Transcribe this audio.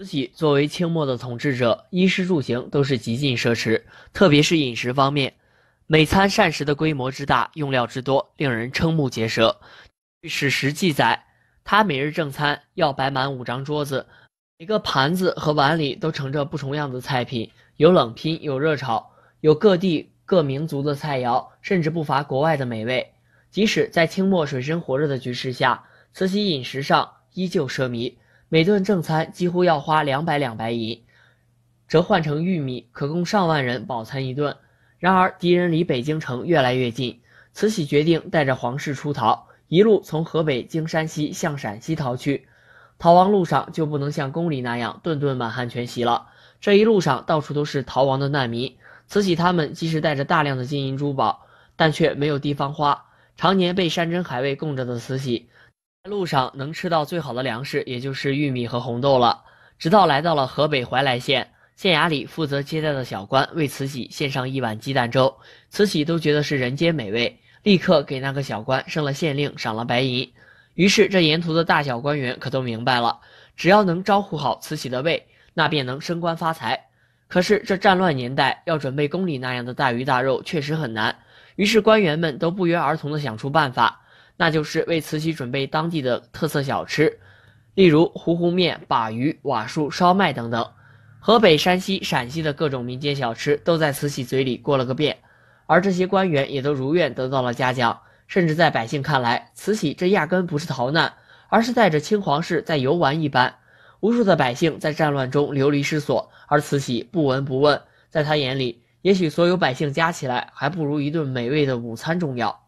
慈禧作为清末的统治者，衣食住行都是极尽奢侈，特别是饮食方面，每餐膳食的规模之大，用料之多，令人瞠目结舌。据史实记载，他每日正餐要摆满五张桌子，每个盘子和碗里都盛着不重样的菜品，有冷拼，有热炒，有各地各民族的菜肴，甚至不乏国外的美味。即使在清末水深火热的局势下，慈禧饮食上依旧奢靡。每顿正餐几乎要花两百两白银，折换成玉米，可供上万人饱餐一顿。然而敌人离北京城越来越近，慈禧决定带着皇室出逃，一路从河北经山西向陕西逃去。逃亡路上就不能像宫里那样顿顿满汉全席了。这一路上到处都是逃亡的难民，慈禧他们即使带着大量的金银珠宝，但却没有地方花。常年被山珍海味供着的慈禧。路上能吃到最好的粮食，也就是玉米和红豆了。直到来到了河北怀来县，县衙里负责接待的小官为慈禧献上一碗鸡蛋粥，慈禧都觉得是人间美味，立刻给那个小官升了县令，赏了白银。于是这沿途的大小官员可都明白了，只要能招呼好慈禧的胃，那便能升官发财。可是这战乱年代，要准备宫里那样的大鱼大肉确实很难。于是官员们都不约而同地想出办法。那就是为慈禧准备当地的特色小吃，例如糊糊面、鲅鱼、瓦数烧麦等等。河北、山西、陕西的各种民间小吃都在慈禧嘴里过了个遍，而这些官员也都如愿得到了嘉奖。甚至在百姓看来，慈禧这压根不是逃难，而是带着清皇室在游玩一般。无数的百姓在战乱中流离失所，而慈禧不闻不问，在他眼里，也许所有百姓加起来还不如一顿美味的午餐重要。